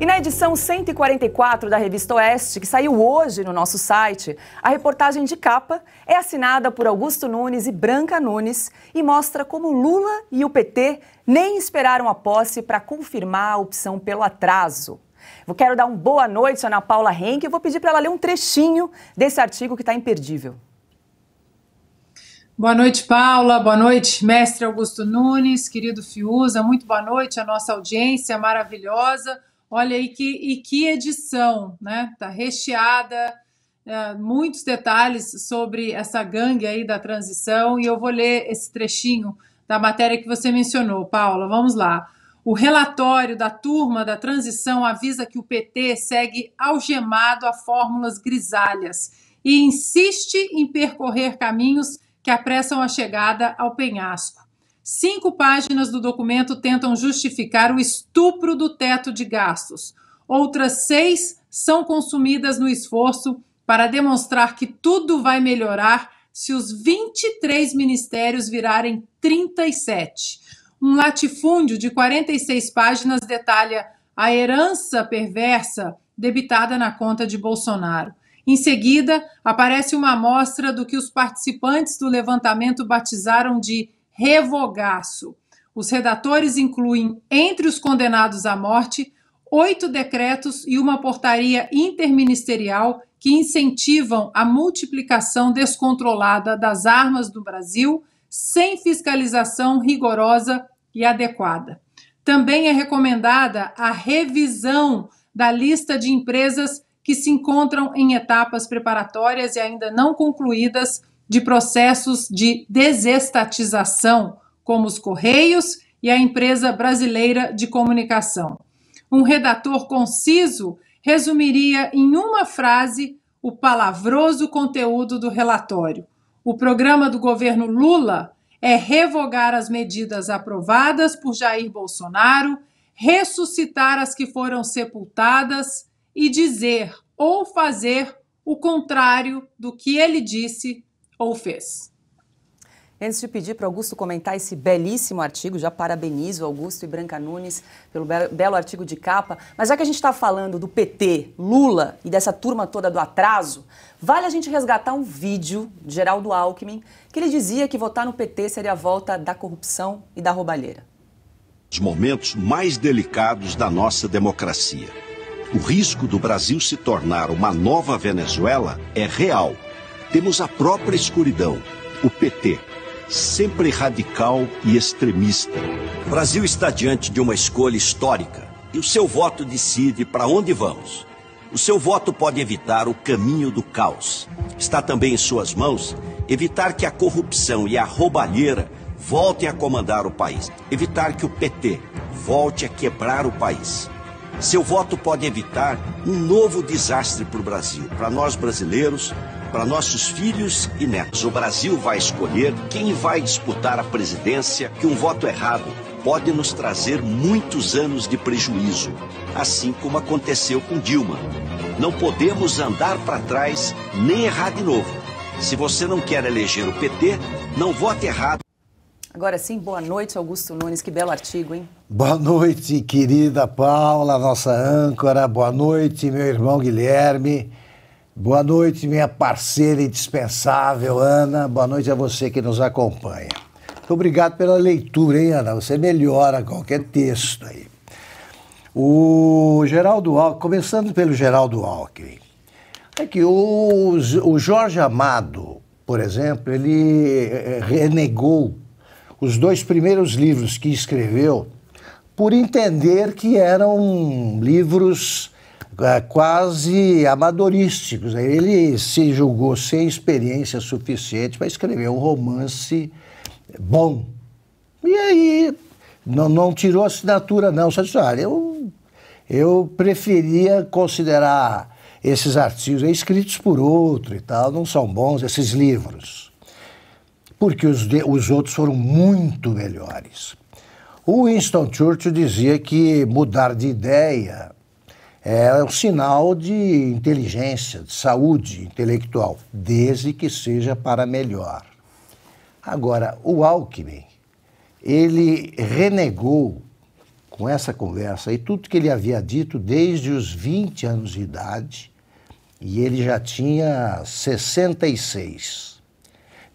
E na edição 144 da Revista Oeste, que saiu hoje no nosso site, a reportagem de capa é assinada por Augusto Nunes e Branca Nunes e mostra como Lula e o PT nem esperaram a posse para confirmar a opção pelo atraso. Eu quero dar uma boa noite à Ana Paula Henke e vou pedir para ela ler um trechinho desse artigo que está imperdível. Boa noite, Paula. Boa noite, mestre Augusto Nunes, querido Fiuza. Muito boa noite à nossa audiência maravilhosa. Olha, aí que, e que edição, né? Está recheada, é, muitos detalhes sobre essa gangue aí da transição, e eu vou ler esse trechinho da matéria que você mencionou, Paula. Vamos lá. O relatório da turma da transição avisa que o PT segue algemado a fórmulas grisalhas e insiste em percorrer caminhos que apressam a chegada ao penhasco. Cinco páginas do documento tentam justificar o estupro do teto de gastos. Outras seis são consumidas no esforço para demonstrar que tudo vai melhorar se os 23 ministérios virarem 37. Um latifúndio de 46 páginas detalha a herança perversa debitada na conta de Bolsonaro. Em seguida, aparece uma amostra do que os participantes do levantamento batizaram de revogaço. Os redatores incluem, entre os condenados à morte, oito decretos e uma portaria interministerial que incentivam a multiplicação descontrolada das armas no Brasil, sem fiscalização rigorosa e adequada. Também é recomendada a revisão da lista de empresas que se encontram em etapas preparatórias e ainda não concluídas de processos de desestatização, como os Correios e a Empresa Brasileira de Comunicação. Um redator conciso resumiria em uma frase o palavroso conteúdo do relatório. O programa do governo Lula é revogar as medidas aprovadas por Jair Bolsonaro, ressuscitar as que foram sepultadas e dizer ou fazer o contrário do que ele disse ou fez. Antes de pedir para Augusto comentar esse belíssimo artigo, já parabenizo Augusto e Branca Nunes pelo belo artigo de capa. Mas já que a gente está falando do PT, Lula e dessa turma toda do atraso, vale a gente resgatar um vídeo de Geraldo Alckmin que ele dizia que votar no PT seria a volta da corrupção e da roubalheira. Os momentos mais delicados da nossa democracia. O risco do Brasil se tornar uma nova Venezuela é real temos a própria escuridão, o PT, sempre radical e extremista. O Brasil está diante de uma escolha histórica e o seu voto decide para onde vamos. O seu voto pode evitar o caminho do caos. Está também em suas mãos evitar que a corrupção e a roubalheira voltem a comandar o país, evitar que o PT volte a quebrar o país. Seu voto pode evitar um novo desastre para o Brasil, para nós brasileiros, para nossos filhos e netos. O Brasil vai escolher quem vai disputar a presidência, que um voto errado pode nos trazer muitos anos de prejuízo, assim como aconteceu com Dilma. Não podemos andar para trás nem errar de novo. Se você não quer eleger o PT, não vote errado. Agora sim, boa noite, Augusto Nunes. Que belo artigo, hein? Boa noite, querida Paula, nossa âncora. Boa noite, meu irmão Guilherme. Boa noite, minha parceira indispensável, Ana. Boa noite a você que nos acompanha. Muito obrigado pela leitura, hein, Ana? Você melhora qualquer texto aí. O Geraldo Alckmin, começando pelo Geraldo Alckmin, é que o, o Jorge Amado, por exemplo, ele eh, eh, renegou os dois primeiros livros que escreveu por entender que eram livros é, quase amadorísticos. Né? Ele se julgou sem experiência suficiente para escrever um romance bom. E aí, não, não tirou assinatura, não. Só disse, olha, eu, eu preferia considerar esses artigos escritos por outro e tal, não são bons esses livros. Porque os, de, os outros foram muito melhores. O Winston Churchill dizia que mudar de ideia é um sinal de inteligência, de saúde intelectual, desde que seja para melhor. Agora, o Alckmin, ele renegou com essa conversa e tudo que ele havia dito desde os 20 anos de idade, e ele já tinha 66.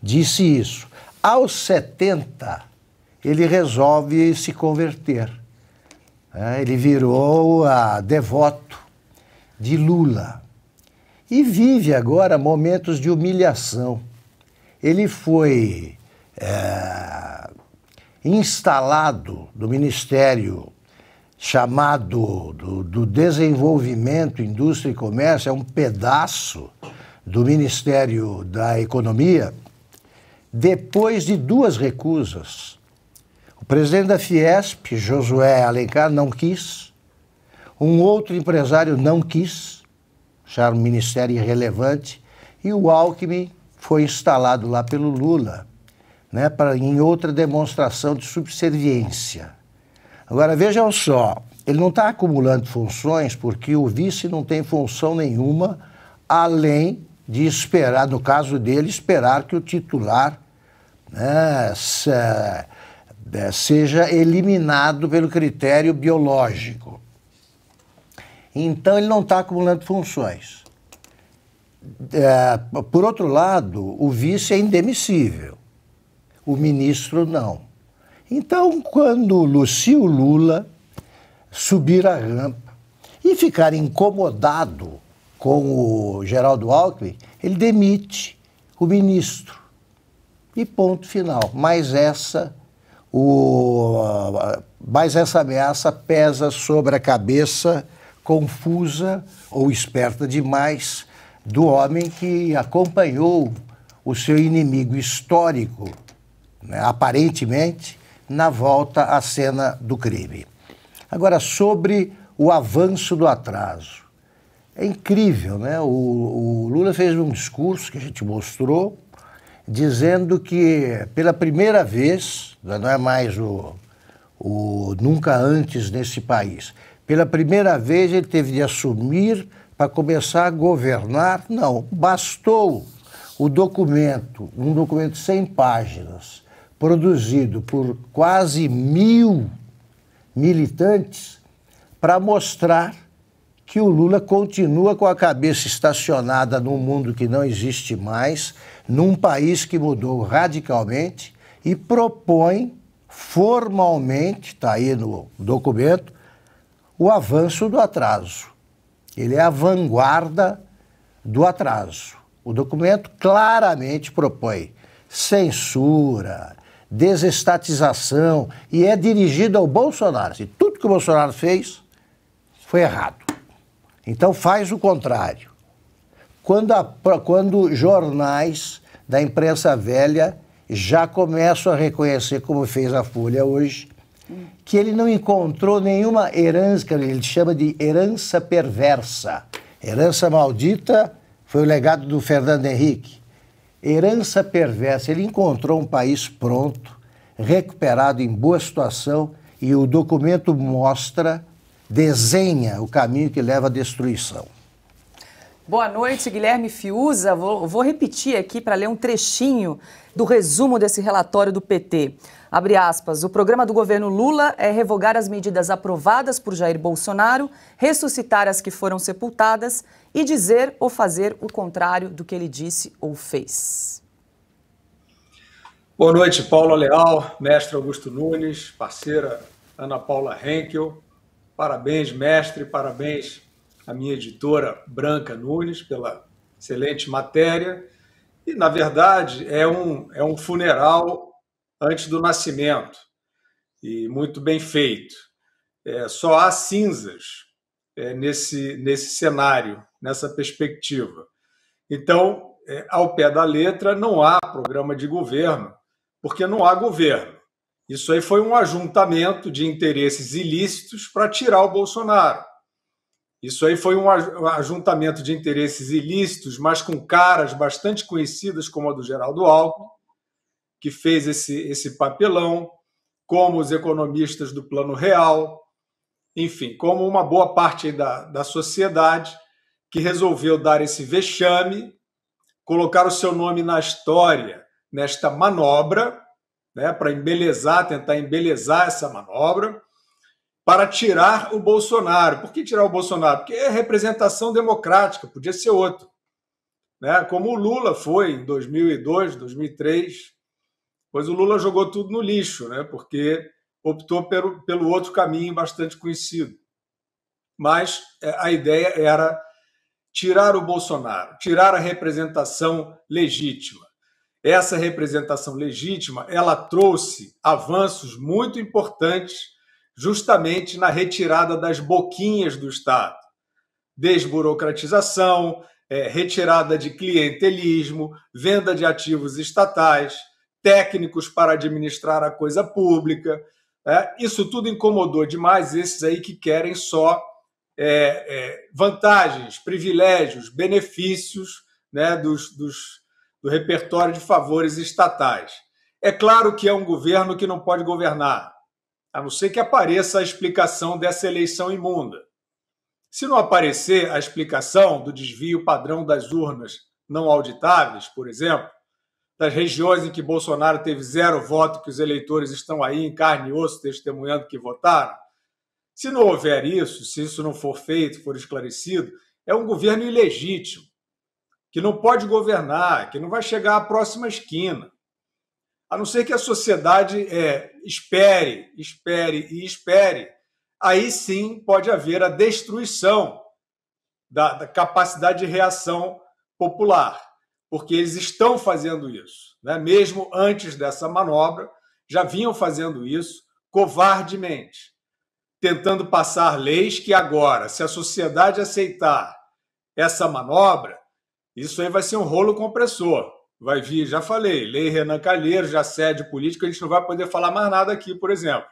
Disse isso. Aos 70, ele resolve se converter. É, ele virou a devoto de Lula e vive agora momentos de humilhação. Ele foi é, instalado do ministério chamado do, do, Desenvolvimento, Indústria e Comércio, é um pedaço do Ministério da Economia, depois de duas recusas presidente da Fiesp, Josué Alencar, não quis. Um outro empresário não quis, acharam um ministério irrelevante. E o Alckmin foi instalado lá pelo Lula, né, pra, em outra demonstração de subserviência. Agora, vejam só, ele não está acumulando funções porque o vice não tem função nenhuma, além de esperar, no caso dele, esperar que o titular né, se, é, seja eliminado pelo critério biológico. Então, ele não está acumulando funções. É, por outro lado, o vice é indemissível, o ministro não. Então, quando Lucio Lula subir a rampa e ficar incomodado com o Geraldo Alckmin, ele demite o ministro. E ponto final. Mas essa o, mas essa ameaça pesa sobre a cabeça confusa ou esperta demais do homem que acompanhou o seu inimigo histórico, né, aparentemente, na volta à cena do crime. Agora, sobre o avanço do atraso. É incrível, né? O, o Lula fez um discurso que a gente mostrou, dizendo que pela primeira vez, não é mais o, o nunca antes nesse país, pela primeira vez ele teve de assumir para começar a governar. Não, bastou o documento, um documento de 100 páginas, produzido por quase mil militantes, para mostrar que o Lula continua com a cabeça estacionada num mundo que não existe mais, num país que mudou radicalmente e propõe formalmente, está aí no documento, o avanço do atraso. Ele é a vanguarda do atraso. O documento claramente propõe censura, desestatização e é dirigido ao Bolsonaro. E tudo que o Bolsonaro fez foi errado. Então faz o contrário. Quando, a, quando jornais da imprensa velha já começam a reconhecer, como fez a Folha hoje, que ele não encontrou nenhuma herança, que ele chama de herança perversa. Herança maldita foi o legado do Fernando Henrique. Herança perversa. Ele encontrou um país pronto, recuperado, em boa situação, e o documento mostra desenha o caminho que leva à destruição. Boa noite, Guilherme Fiuza. Vou, vou repetir aqui para ler um trechinho do resumo desse relatório do PT. Abre aspas. O programa do governo Lula é revogar as medidas aprovadas por Jair Bolsonaro, ressuscitar as que foram sepultadas e dizer ou fazer o contrário do que ele disse ou fez. Boa noite, Paula Leal, mestre Augusto Nunes, parceira Ana Paula Henkel, Parabéns, mestre, parabéns à minha editora Branca Nunes pela excelente matéria. E, na verdade, é um, é um funeral antes do nascimento, e muito bem feito. É, só há cinzas é, nesse, nesse cenário, nessa perspectiva. Então, é, ao pé da letra, não há programa de governo, porque não há governo. Isso aí foi um ajuntamento de interesses ilícitos para tirar o Bolsonaro. Isso aí foi um ajuntamento de interesses ilícitos, mas com caras bastante conhecidas, como a do Geraldo Alckmin, que fez esse, esse papelão, como os economistas do Plano Real, enfim, como uma boa parte da, da sociedade que resolveu dar esse vexame, colocar o seu nome na história nesta manobra né, para embelezar, tentar embelezar essa manobra, para tirar o Bolsonaro. Por que tirar o Bolsonaro? Porque é representação democrática, podia ser outro. Né? Como o Lula foi em 2002, 2003, pois o Lula jogou tudo no lixo, né? porque optou pelo, pelo outro caminho bastante conhecido. Mas é, a ideia era tirar o Bolsonaro, tirar a representação legítima. Essa representação legítima, ela trouxe avanços muito importantes justamente na retirada das boquinhas do Estado. Desburocratização, é, retirada de clientelismo, venda de ativos estatais, técnicos para administrar a coisa pública. É, isso tudo incomodou demais esses aí que querem só é, é vantagens, privilégios, benefícios né, dos, dos do repertório de favores estatais. É claro que é um governo que não pode governar, a não ser que apareça a explicação dessa eleição imunda. Se não aparecer a explicação do desvio padrão das urnas não auditáveis, por exemplo, das regiões em que Bolsonaro teve zero voto, que os eleitores estão aí em carne e osso testemunhando que votaram, se não houver isso, se isso não for feito, for esclarecido, é um governo ilegítimo que não pode governar, que não vai chegar à próxima esquina. A não ser que a sociedade é, espere, espere e espere, aí sim pode haver a destruição da, da capacidade de reação popular, porque eles estão fazendo isso. Né? Mesmo antes dessa manobra, já vinham fazendo isso covardemente, tentando passar leis que agora, se a sociedade aceitar essa manobra, isso aí vai ser um rolo compressor. Vai vir, já falei, lei Renan Calheiros, já sede política, a gente não vai poder falar mais nada aqui, por exemplo.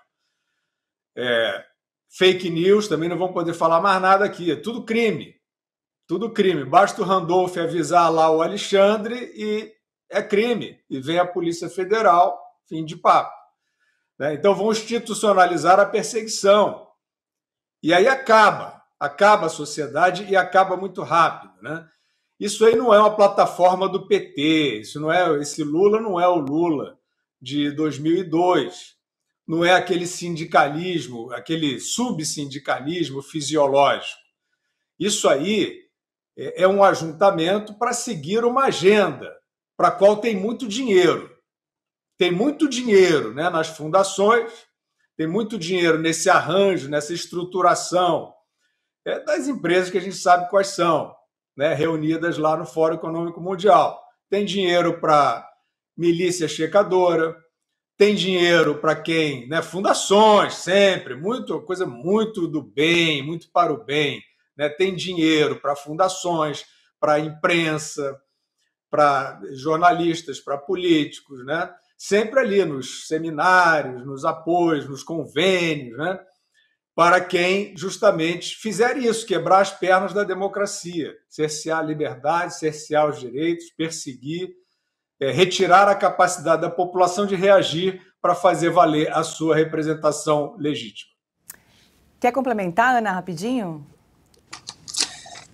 É, fake news, também não vão poder falar mais nada aqui. É tudo crime. Tudo crime. Basta o Randolph avisar lá o Alexandre e é crime. E vem a Polícia Federal, fim de papo. Né? Então vão institucionalizar a perseguição. E aí acaba. Acaba a sociedade e acaba muito rápido. Né? Isso aí não é uma plataforma do PT, isso não é esse Lula não é o Lula de 2002. Não é aquele sindicalismo, aquele subsindicalismo fisiológico. Isso aí é, é um ajuntamento para seguir uma agenda para a qual tem muito dinheiro. Tem muito dinheiro né, nas fundações, tem muito dinheiro nesse arranjo, nessa estruturação é, das empresas que a gente sabe quais são né, reunidas lá no Fórum Econômico Mundial. Tem dinheiro para milícia checadora, tem dinheiro para quem, né, fundações sempre, muito coisa muito do bem, muito para o bem, né, tem dinheiro para fundações, para imprensa, para jornalistas, para políticos, né, sempre ali nos seminários, nos apoios, nos convênios, né, para quem justamente fizer isso, quebrar as pernas da democracia, cercear a liberdade, cercear os direitos, perseguir, é, retirar a capacidade da população de reagir para fazer valer a sua representação legítima. Quer complementar, Ana, rapidinho?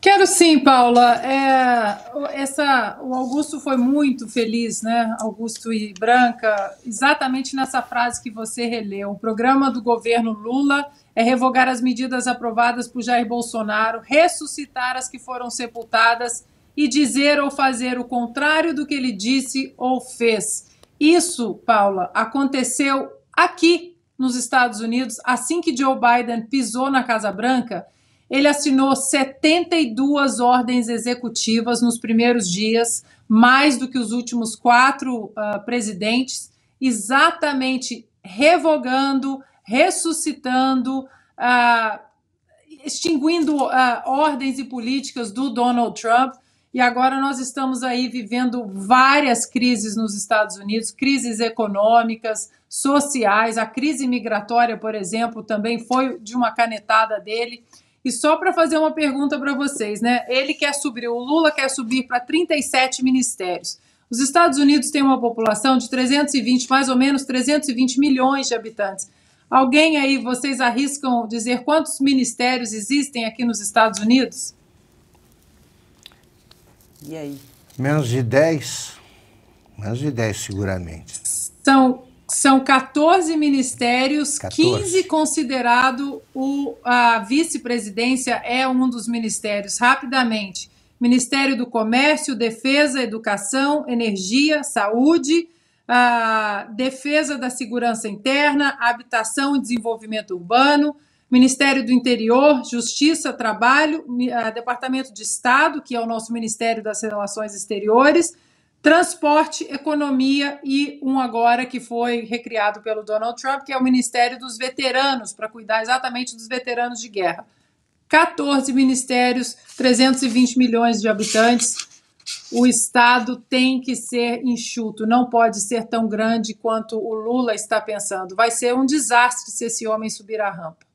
Quero sim, Paula. É, essa, o Augusto foi muito feliz, né? Augusto e Branca, exatamente nessa frase que você releu. O programa do governo Lula é revogar as medidas aprovadas por Jair Bolsonaro, ressuscitar as que foram sepultadas e dizer ou fazer o contrário do que ele disse ou fez. Isso, Paula, aconteceu aqui nos Estados Unidos assim que Joe Biden pisou na Casa Branca ele assinou 72 ordens executivas nos primeiros dias, mais do que os últimos quatro uh, presidentes, exatamente revogando, ressuscitando, uh, extinguindo uh, ordens e políticas do Donald Trump. E agora nós estamos aí vivendo várias crises nos Estados Unidos, crises econômicas, sociais, a crise migratória, por exemplo, também foi de uma canetada dele. E só para fazer uma pergunta para vocês, né? Ele quer subir, o Lula quer subir para 37 ministérios. Os Estados Unidos têm uma população de 320, mais ou menos 320 milhões de habitantes. Alguém aí, vocês arriscam dizer quantos ministérios existem aqui nos Estados Unidos? E aí? Menos de 10. Menos de 10, seguramente. São são 14 ministérios, 14. 15 considerado o, a vice-presidência é um dos ministérios. Rapidamente, Ministério do Comércio, Defesa, Educação, Energia, Saúde, a Defesa da Segurança Interna, Habitação e Desenvolvimento Urbano, Ministério do Interior, Justiça, Trabalho, Departamento de Estado, que é o nosso Ministério das Relações Exteriores, Transporte, economia e um agora que foi recriado pelo Donald Trump, que é o Ministério dos Veteranos, para cuidar exatamente dos veteranos de guerra. 14 ministérios, 320 milhões de habitantes. O Estado tem que ser enxuto, não pode ser tão grande quanto o Lula está pensando. Vai ser um desastre se esse homem subir a rampa.